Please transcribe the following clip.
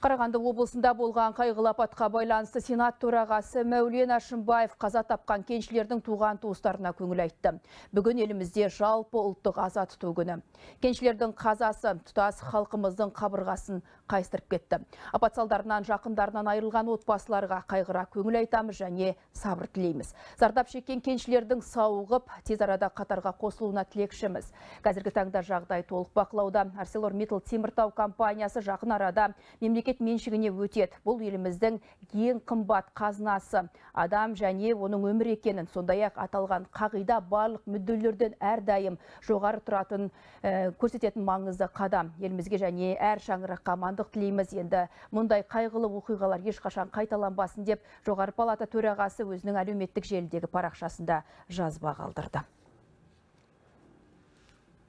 Қарағанды облысында болған қайғылы апатқа байланысты Сенат төрағасы Мәулен Әшімбаев қаза тапқан кеншілердің туған туыстарына көңіл айтты. Бүгін елімізде жалпы ұлттық аза тұту күні. Кеншілердің қазасы тұтас халқымыздың қабырғасын қайыстырып кетті. Апат салдарынан жақындарынан айырылған отбасыларға қайғыра көңіл айтамыз және сабыр тілейміз. Зардап шеккен кеншілердің сауығып, тез арада қатарға қосылуына тілекшіміз. Қазіргі таңда жағдай толық бақылауда. ArcelorMittal Теміртау компаниясы жақын арада мемлекет мемлекет меншігіне өтеді бұл еліміздің ең қымбат қазынасы адам және оның өмір екенін сондай ақ аталған қағида барлық мүдделерден әрдайым жоғары тұратын ә, көрсететін маңызды қадам елімізге және әр шаңыраққа амандық тілейміз енді мұндай қайғылы оқиғалар ешқашан қайталанбасын деп жоғары палата төрағасы өзінің әлеуметтік желідегі парақшасында жазба қалдырды